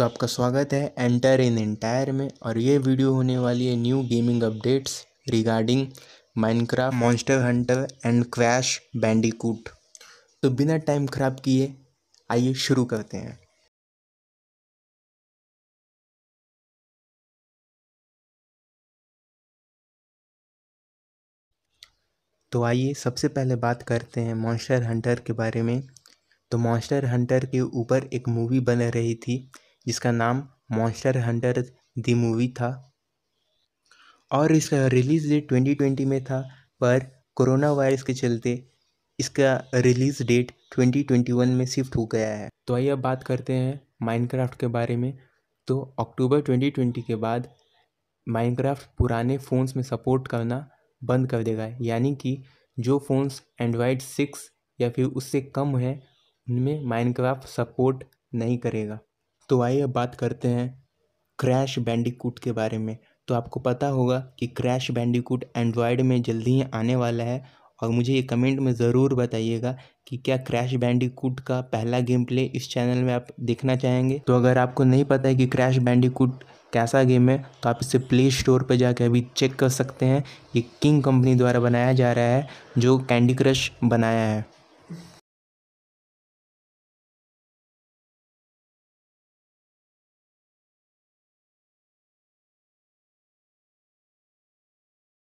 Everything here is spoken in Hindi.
तो आपका स्वागत है एंटर इन एंटायर में और ये वीडियो होने वाली है new gaming updates regarding Minecraft Monster Hunter and Crash Bandicoot तो बिना टाइम खराब किए आइए शुरू करते हैं तो आइए सबसे पहले बात करते हैं मॉन्स्टर हंटर के बारे में तो मॉन्स्टर हंटर के ऊपर एक मूवी बन रही थी जिसका नाम मॉन्स्टर हंटर दी मूवी था और इसका रिलीज़ डेट 2020 में था पर कोरोना वायरस के चलते इसका रिलीज़ डेट 2021 में शिफ्ट हो गया है तो आइए अब बात करते हैं माइनक्राफ्ट के बारे में तो अक्टूबर 2020 के बाद माइनक्राफ्ट पुराने फ़ोन्स में सपोर्ट करना बंद कर देगा यानी कि जो फ़ोन्स एंड्रॉयड सिक्स या फिर उससे कम है उनमें माइनक्राफ्ट सपोर्ट नहीं करेगा तो आइए अब बात करते हैं क्रैश बैंडिकूट के बारे में तो आपको पता होगा कि क्रैश बैंडिकूट एंड्रॉयड में जल्दी ही आने वाला है और मुझे ये कमेंट में ज़रूर बताइएगा कि क्या क्रैश बैंडिकूट का पहला गेम प्ले इस चैनल में आप देखना चाहेंगे तो अगर आपको नहीं पता है कि क्रैश बैंडिकूट कैसा गेम है तो आप इसे प्ले स्टोर पर जाकर अभी चेक कर सकते हैं ये किंग कंपनी द्वारा बनाया जा रहा है जो कैंडी क्रश बनाया है